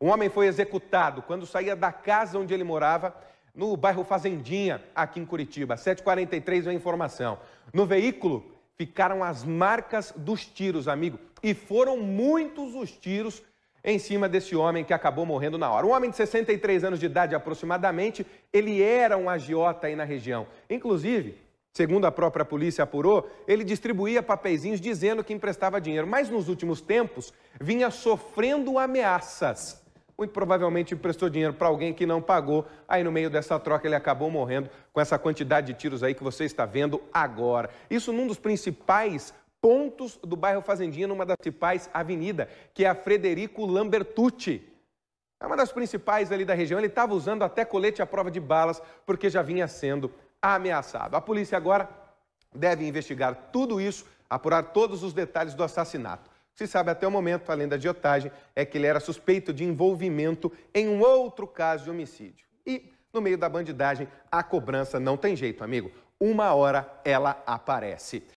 Um homem foi executado quando saía da casa onde ele morava, no bairro Fazendinha, aqui em Curitiba. 7h43 é a informação. No veículo ficaram as marcas dos tiros, amigo. E foram muitos os tiros em cima desse homem que acabou morrendo na hora. Um homem de 63 anos de idade aproximadamente, ele era um agiota aí na região. Inclusive, Segundo a própria polícia apurou, ele distribuía papeizinhos dizendo que emprestava dinheiro, mas nos últimos tempos vinha sofrendo ameaças muito provavelmente emprestou dinheiro para alguém que não pagou. Aí no meio dessa troca ele acabou morrendo com essa quantidade de tiros aí que você está vendo agora. Isso num dos principais pontos do bairro Fazendinha, numa das principais avenidas, que é a Frederico Lambertucci. É uma das principais ali da região. Ele estava usando até colete à prova de balas, porque já vinha sendo ameaçado. A polícia agora deve investigar tudo isso, apurar todos os detalhes do assassinato. Se sabe até o momento, além da diotagem, é que ele era suspeito de envolvimento em um outro caso de homicídio. E, no meio da bandidagem, a cobrança não tem jeito, amigo. Uma hora ela aparece.